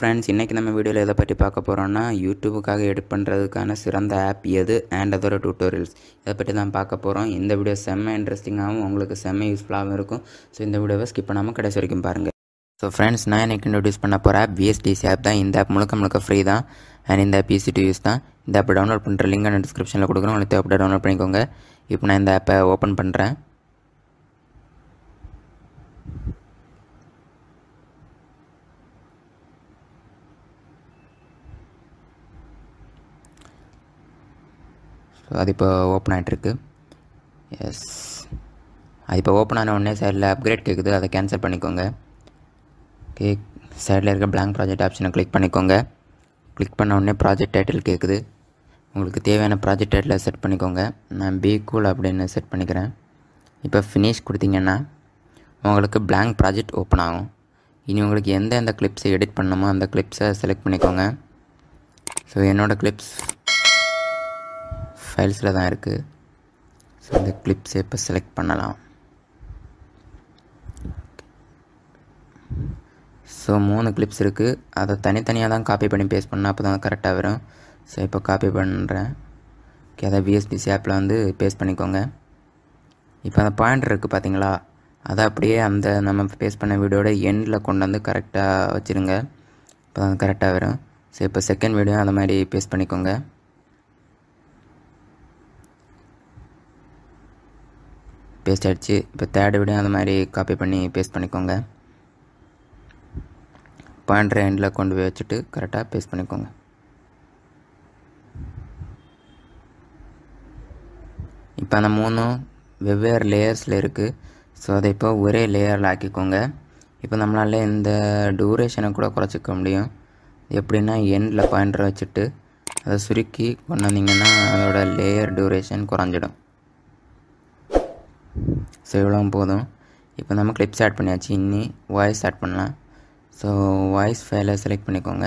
friends இன்றைக்கி நம்ம வீடியோவில் எதை பற்றி பார்க்க போகிறோன்னா யூடியூபுக்காக எடிட் பண்ணுறதுக்கான சிறந்த ஆப் எது அண்ட் அதோட டியூட்டோரியல்ஸ் இதை பற்றி தான் பார்க்க போகிறோம் இந்த வீடியோ செம்ம இன்ட்ரெஸ்டிங்காகவும் உங்களுக்கு செம்ம யூஸ்ஃபுல்லாகவும் இருக்கும் ஸோ இந்த வீடியோவை ஸ்கிப் பண்ணாமல் கடைசி வரைக்கும் பாருங்கள் ஸோ ஃப்ரெண்ட்ஸ் நான் எனக்கு இன்ட்ரடியூஸ் பண்ண போகிற ஆப் பிஎஸ்டிசி ஆப் தான் இந்த ஆப் முழுக்க முழுக்க ஃப்ரீ தான் அண்ட் இந்த ஆப் ஈஸி டு யூஸ் தான் இந்த ஆப் டவுன்லோட் பண்ணுற லிங்க் நான் டிஸ்கிரிப்ஷனில் கொடுக்குறோம் உங்களுக்கு தேவைப்பட டவுன்லோட் பண்ணிக்கோங்க இப்போ நான் இந்த ஆப்பை ஓப்பன் பண்ணுறேன் அது இப்போ ஓப்பன் ஆகிட்டுருக்கு எஸ் அது இப்போ ஓப்பன் ஆன உடனே சைடில் அப்கிரேட் கேட்குது அதை கேன்சல் பண்ணிக்கோங்க ஓகே சைடில் இருக்க பிளாங்க் ப்ராஜெக்ட் ஆப்ஷனை கிளிக் பண்ணிக்கோங்க கிளிக் பண்ண உடனே ப்ராஜெக்ட் டைட்டில் கேட்குது உங்களுக்கு தேவையான ப்ராஜெக்ட் டைட்டில் செட் பண்ணிக்கோங்க நான் பி கூல் அப்படின்னு செட் பண்ணிக்கிறேன் இப்போ ஃபினிஷ் கொடுத்தீங்கன்னா உங்களுக்கு பிளாங்க் ப்ராஜெக்ட் ஓப்பன் ஆகும் இனி உங்களுக்கு எந்த எந்த கிளிப்ஸை எடிட் பண்ணணுமோ அந்த கிளிப்ஸை செலக்ட் பண்ணிக்கோங்க ஸோ என்னோடய கிளிப்ஸ் ஃபைல்ஸில் தான் இருக்குது ஸோ இந்த கிளிப்ஸை இப்போ செலக்ட் பண்ணலாம் ஸோ மூணு கிளிப்ஸ் இருக்குது அதை தனித்தனியாக தான் காப்பி பண்ணி பேஸ்ட் பண்ணால் அப்போ தான் கரெக்டாக வரும் ஸோ இப்போ காப்பி பண்ணுறேன் ஓகே அதை விஎஸ்பிசி ஆப்பில் வந்து பேஸ்ட் பண்ணிக்கோங்க இப்போ அந்த பாயிண்ட் இருக்குது பார்த்தீங்களா அதை அப்படியே அந்த நம்ம பேஸ்ட் பண்ண வீடியோட எண்டில் கொண்டு வந்து கரெக்டாக வச்சுருங்க இப்போ தான் கரெக்டாக வரும் ஸோ இப்போ செகண்ட் வீடியோ அந்த மாதிரி பேஸ்ட் பண்ணிக்கோங்க பேஸ்ட் ஆகிடுச்சு இப்போ தேர்டு விட அந்த மாதிரி காப்பி பண்ணி பேஸ்ட் பண்ணிக்கோங்க பாயிண்ட் ரெண்டில் கொண்டு போய் வச்சுட்டு கரெக்டாக பேஸ்ட் பண்ணிக்கோங்க இப்போ அந்த மூணும் வெவ்வேறு லேயர்ஸில் இருக்குது ஸோ அதை இப்போ ஒரே லேயரில் ஆக்கிக்கோங்க இப்போ நம்மளால் இந்த டூரேஷனை கூட குறைச்சிக்க முடியும் எப்படின்னா எண்டில் பாயிண்ட்ரை வச்சுட்டு அதை சுருக்கி கொண்டு வந்தீங்கன்னா அதோடய லேயர் டூரேஷன் குறைஞ்சிடும் ஸோ இவ்வளோ போதும் இப்போ நம்ம கிளிப்ஸ் ஆட் பண்ணியாச்சு இன்னி வாய்ஸ் ஆட் பண்ணலாம் ஸோ வாய்ஸ் ஃபைலை செலக்ட் பண்ணிக்கோங்க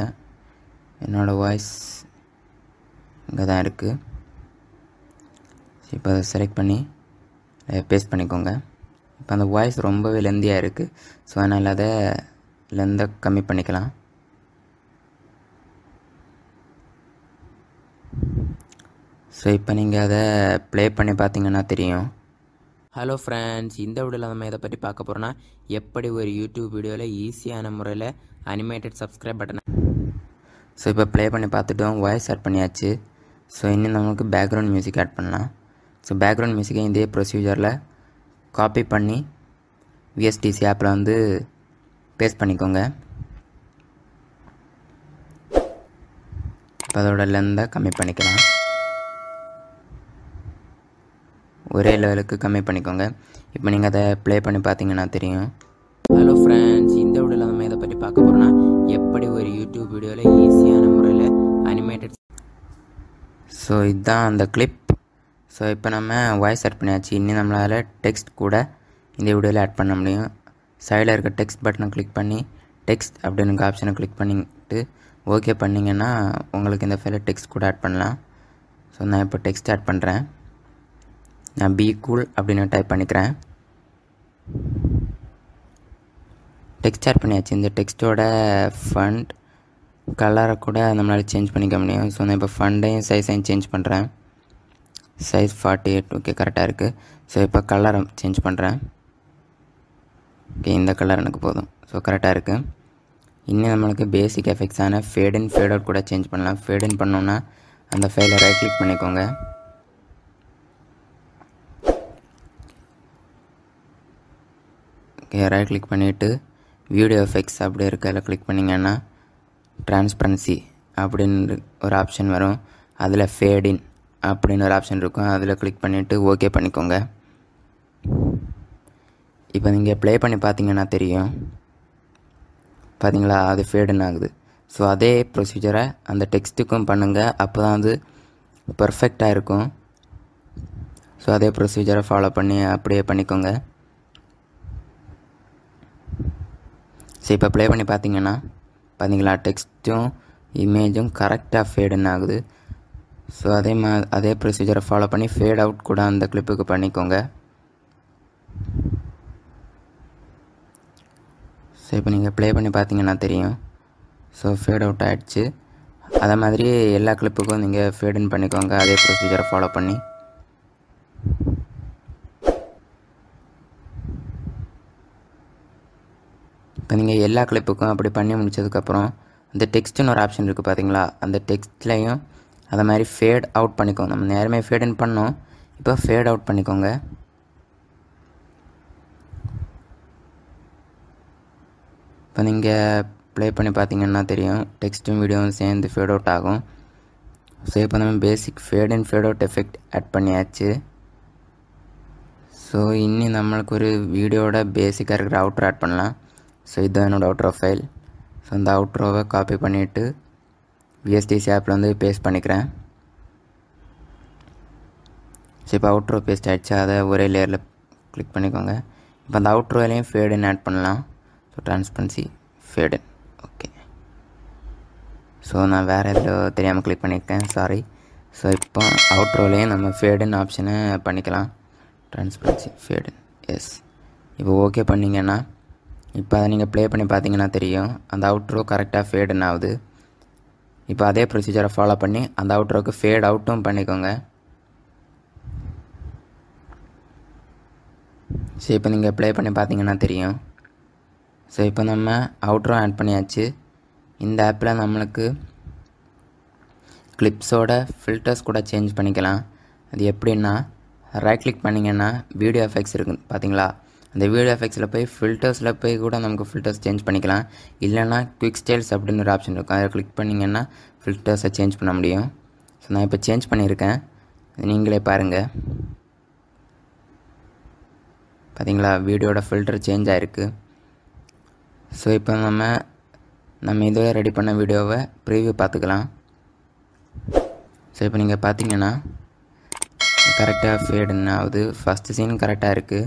என்னோடய வாய்ஸ் இங்கே தான் இருக்குது இப்போ அதை செலக்ட் பண்ணி பேஸ்ட் பண்ணிக்கோங்க இப்போ அந்த வாய்ஸ் ரொம்பவே லெந்தியாக இருக்குது ஸோ அதனால் அதை லெந்தை கம்மி பண்ணிக்கலாம் ஸோ இப்போ நீங்கள் அதை ப்ளே பண்ணி பார்த்தீங்கன்னா தெரியும் ஹலோ ஃப்ரெண்ட்ஸ் இந்த வீடியோவில் நம்ம இதை பற்றி பார்க்க போகிறோன்னா எப்படி ஒரு யூடியூப் வீடியோவில் ஈஸியான முறையில் அனிமேட்டட் சப்ஸ்கிரைப் பட்டனை ஸோ இப்போ ப்ளே பண்ணி பார்த்துட்டோம் வாய்ஸ் ஆட் பண்ணியாச்சு ஸோ இன்னும் நமக்கு பேக்ரவுண்ட் மியூசிக் ஆட் பண்ணலாம் ஸோ பேக்ரவுண்ட் மியூசிக்கை இதே ப்ரொசீஜரில் காப்பி பண்ணி விஎஸ்டிசி ஆப்பில் வந்து பேஸ்ட் பண்ணிக்கோங்க இப்போ அதோட லெந்தை கம்மி பண்ணிக்கலாம் ஒரே லெவலுக்கு கம்மி பண்ணிக்கோங்க இப்போ நீங்கள் அதை ப்ளே பண்ணி பார்த்தீங்கன்னா தெரியும் ஹலோ ஃப்ரெண்ட்ஸ் இந்த வீடியோவில் நம்ம இதை பற்றி பார்க்க போகிறோன்னா எப்படி ஒரு யூடியூப் வீடியோவில் ஈஸியான முறையில் அனிமேட்டட் ஸோ இதுதான் அந்த கிளிப் ஸோ இப்போ நம்ம வாய்ஸ் ஆட் பண்ணியாச்சு இன்னும் நம்மளால் டெக்ஸ்ட் கூட இந்த வீடியோவில் ஆட் பண்ண முடியும் சைடில் இருக்க டெக்ஸ்ட் பட்டனை கிளிக் பண்ணி டெக்ஸ்ட் அப்படின்னு ஆப்ஷனை கிளிக் பண்ணிட்டு ஓகே பண்ணிங்கன்னா உங்களுக்கு இந்த ஃபைலில் டெக்ஸ்ட் கூட ஆட் பண்ணலாம் ஸோ நான் இப்போ டெக்ஸ்ட் ஆட் பண்ணுறேன் நான் பி கூல் அப்படின்னு டைப் பண்ணிக்கிறேன் டெக்ஸ்ட் ஆட் பண்ணியாச்சு இந்த டெக்ஸ்ட்டோட ஃபண்ட் கலரை கூட நம்மளால் சேஞ்ச் பண்ணிக்க முடியும் ஸோ நான் இப்போ ஃபண்டையும் சைஸையும் சேஞ்ச் பண்ணுறேன் சைஸ் ஃபார்ட்டி எயிட் ஓகே கரெக்டாக இருக்குது ஸோ இப்போ கலரை சேஞ்ச் பண்ணுறேன் ஓகே இந்த கலர் எனக்கு போதும் ஸோ கரெக்டாக இருக்குது இன்னும் நம்மளுக்கு பேசிக் எஃபெக்ட்ஸான ஃபேட் இன் ஃபேட் அவுட் கூட சேஞ்ச் பண்ணலாம் ஃபேட் இன் பண்ணோன்னா அந்த ஃபைலை ரைட் கிளிக் பண்ணிக்கோங்க ஓகே கிளிக் பண்ணிவிட்டு வீடியோ எஃபெக்ட்ஸ் அப்படி இருக்கிறதுல கிளிக் பண்ணிங்கன்னா ட்ரான்ஸ்பரன்சி அப்படின்னு ஒரு ஆப்ஷன் வரும் அதில் ஃபேடின் அப்படின்னு ஒரு ஆப்ஷன் இருக்கும் அதில் கிளிக் பண்ணிவிட்டு ஓகே பண்ணிக்கோங்க இப்போ நீங்கள் ப்ளே பண்ணி பார்த்தீங்கன்னா தெரியும் பார்த்தீங்களா அது ஃபேடுன்னு ஆகுது ஸோ அதே ப்ரொசீஜரை அந்த டெக்ஸ்ட்டுக்கும் பண்ணுங்கள் அப்போ தான் வந்து பர்ஃபெக்டாக இருக்கும் ஸோ அதே ப்ரொசீஜரை ஃபாலோ பண்ணி அப்படியே பண்ணிக்கோங்க ஸோ இப்போ ப்ளே பண்ணி பார்த்தீங்கன்னா பார்த்தீங்களா டெக்ஸ்ட்டும் இமேஜும் கரெக்டாக ஃபேடுன்னு ஆகுது ஸோ அதே மா அதே ப்ரொசீஜரை ஃபாலோ பண்ணி ஃபேட் அவுட் கூட அந்த கிளிப்புக்கு பண்ணிக்கோங்க ஸோ இப்போ நீங்கள் ப்ளே பண்ணி பார்த்தீங்கன்னா தெரியும் ஸோ ஃபேட் அவுட் ஆகிடுச்சு அதே மாதிரி எல்லா கிளிப்புக்கும் நீங்கள் ஃபேடுன்னு பண்ணிக்கோங்க அதே ப்ரொசீஜரை ஃபாலோ பண்ணி இப்போ நீங்கள் எல்லா கிளிப்புக்கும் அப்படி பண்ணி முடித்ததுக்கப்புறம் அந்த டெக்ஸ்ட்டுன்னு ஒரு ஆப்ஷன் இருக்குது பார்த்தீங்களா அந்த டெக்ஸ்ட்லேயும் அதை மாதிரி ஃபேட் அவுட் பண்ணிக்கோங்க நம்ம நேரமே ஃபேட் இன் பண்ணோம் இப்போ ஃபேட் அவுட் பண்ணிக்கோங்க இப்போ நீங்கள் ப்ளே பண்ணி பார்த்தீங்கன்னா தெரியும் டெக்ஸ்ட்டும் வீடியோவும் சேர்ந்து ஃபேட் அவுட் ஆகும் ஸோ இப்போ நம்ம basic fade and fade out effect add பண்ணியாச்சு ஸோ இனி நம்மளுக்கு ஒரு வீடியோட பேசிக்காக இருக்கிற அவுட்ரு ஆட் பண்ணலாம் ஸோ இதுதான் என்னோடய அவுட்ரோ ஃபைல் ஸோ அந்த அவுட்ரோவை காப்பி பண்ணிவிட்டு விஎஸ்டிசி ஆப்பில் வந்து பேஸ்ட் பண்ணிக்கிறேன் ஸோ இப்போ அவுட்ரோ பேஸ்ட் ஆகிடுச்சு அதை ஒரே லேயரில் கிளிக் பண்ணிக்கோங்க இப்போ அந்த அவுட்ரோலையும் ஃபேடுன்னு ஆட் பண்ணலாம் so transparency fade in okay so நான் வேறு எதில் தெரியாமல் கிளிக் பண்ணியிருக்கேன் சாரி ஸோ இப்போ அவுட்ரோலையும் நம்ம ஃபேடுன்னு ஆப்ஷனை பண்ணிக்கலாம் ட்ரான்ஸ்பரன்சி ஃபேடுன் எஸ் இப்போ ஓகே பண்ணிங்கன்னா இப்போ அதை நீங்கள் ப்ளே பண்ணி பார்த்தீங்கன்னா தெரியும் அந்த அவுட்ரோ கரெக்டாக ஃபேடுன்னு ஆகுது இப்போ அதே ப்ரொசீஜரை ஃபாலோ பண்ணி அந்த அவுட்ரோக்கு ஃபேட் அவுட்டும் பண்ணிக்கோங்க சரி இப்போ நீங்கள் ப்ளே பண்ணி பார்த்தீங்கன்னா தெரியும் ஸோ இப்போ நம்ம அவுட்ரோ ஆட் பண்ணியாச்சு இந்த ஆப்பில் நம்மளுக்கு கிளிப்ஸோட ஃபில்டர்ஸ் கூட சேஞ்ச் பண்ணிக்கலாம் அது எப்படின்னா ரைட் கிளிக் பண்ணிங்கன்னா வீடியோ எஃபெக்ட்ஸ் இருக்குது பார்த்தீங்களா அந்த வீடியோ எஃபெக்ட்ஸில் போய் ஃபில்டர்ஸில் போய் கூட நமக்கு ஃபில்டர்ஸ் சேஞ்ச் பண்ணிக்கலாம் இல்லைனா குவிக் ஸ்டைல்ஸ் அப்படின்னு ஒரு ஆப்ஷன் இருக்கும் அதை கிளிக் பண்ணிங்கன்னா ஃபில்டர்ஸை சேஞ்ச் பண்ண முடியும் ஸோ நான் இப்போ சேஞ்ச் பண்ணியிருக்கேன் நீங்களே பாருங்கள் பார்த்தீங்களா வீடியோட ஃபில்டர் சேஞ்ச் ஆகிருக்கு ஸோ இப்போ நம்ம நம்ம இதுவே ரெடி பண்ண வீடியோவை ப்ரீவியூ பார்த்துக்கலாம் ஸோ இப்போ நீங்கள் பார்த்தீங்கன்னா கரெக்டாக ஃபேடுன்னு ஆகுது ஃபஸ்ட்டு சீன் கரெக்டாக இருக்குது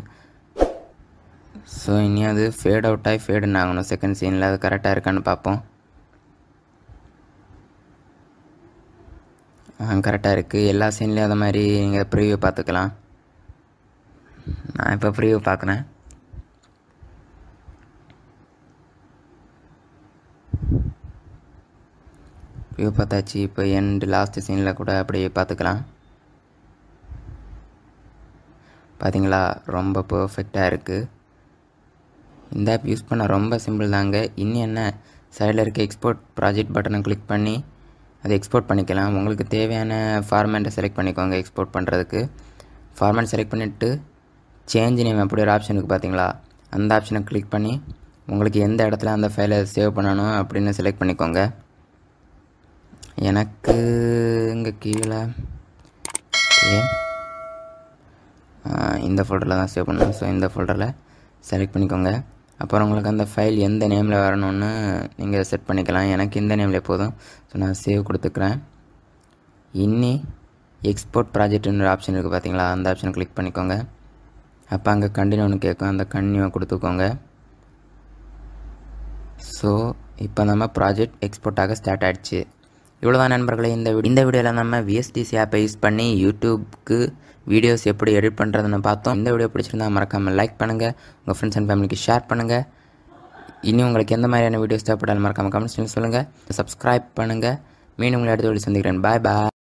ஸோ இனி அது ஃபேட் அவுட் ஆகி ஆகணும் செகண்ட் சீனில் அது கரெக்டாக இருக்கான்னு பார்ப்போம் கரெக்டாக இருக்குது எல்லா சீன்லேயும் அது மாதிரி நீங்கள் ப்ரீவியூ பார்த்துக்கலாம் நான் இப்போ ப்ரிவியூ பார்க்குறேன் வியூ பார்த்தாச்சு இப்போ எண்டு லாஸ்ட் சீனில் கூட அப்படியே பார்த்துக்கலாம் பார்த்தீங்களா ரொம்ப பர்ஃபெக்டாக இருக்குது இந்த ஆப் யூஸ் பண்ண ரொம்ப சிம்பிள் தாங்க இன்னும் என்ன சைடில் இருக்க எக்ஸ்போர்ட் ப்ராஜெக்ட் பட்டனை கிளிக் பண்ணி அதை எக்ஸ்போர்ட் பண்ணிக்கலாம் உங்களுக்கு தேவையான ஃபார்மேட்டை செலக்ட் பண்ணிக்கோங்க எக்ஸ்போர்ட் பண்ணுறதுக்கு ஃபார்மேட் செலக்ட் பண்ணிவிட்டு சேஞ்ச் நேம் அப்படி ஒரு ஆப்ஷன் இருக்குது பார்த்தீங்களா அந்த ஆப்ஷனை கிளிக் பண்ணி உங்களுக்கு எந்த இடத்துல அந்த ஃபைலை சேவ் பண்ணணும் அப்படின்னு செலக்ட் பண்ணிக்கோங்க எனக்கு இங்கே கீழே இந்த ஃபோல்டரில் தான் சேவ் பண்ணணும் ஸோ இந்த ஃபோல்டரில் செலக்ட் பண்ணிக்கோங்க அப்புறம் உங்களுக்கு அந்த ஃபைல் எந்த நேமில் வரணும்னு நீங்கள் செட் பண்ணிக்கலாம் எனக்கு இந்த நேமில் போதும் ஸோ நான் சேவ் கொடுத்துக்கிறேன் இன்னி எக்ஸ்போர்ட் ப்ராஜெக்ட்னு ஒரு ஆப்ஷன் இருக்குது பார்த்தீங்களா அந்த ஆப்ஷனை கிளிக் பண்ணிக்கோங்க அப்போ அங்கே கண்டினியூனு கேட்கும் அந்த கண்டினியூ கொடுத்துக்கோங்க ஸோ இப்போ நம்ம ப்ராஜெக்ட் எக்ஸ்போர்ட்டாக ஸ்டார்ட் ஆகிடுச்சு இவ்வளோதான் நண்பர்களே இந்த இந்த வீடியோவில் நம்ம விஎஸ்டிசி ஆப்பை யூஸ் பண்ணி யூடியூப்க்கு வீடியோஸ் எப்படி எடிட் பண்ணுறதுன்னு பார்த்தோம் இந்த வீடியோ பிடிச்சிருந்தா மறக்காமல் லைக் பண்ணுங்கள் உங்கள் ஃப்ரெண்ட்ஸ் அண்ட் ஃபேமிலிக்கு ஷேர் பண்ணுங்கள் இனி உங்களுக்கு எந்த மாதிரியான வீடியோஸ் தேவைப்பட்டாலும் மறக்காமல் கமெண்ட்ஸ் சொல்லுங்கள் சப்ஸ்கிரைப் பண்ணுங்கள் மீண்டும் உங்களை எடுத்து வீடியோ சந்திக்கிறேன் பாய் பாய்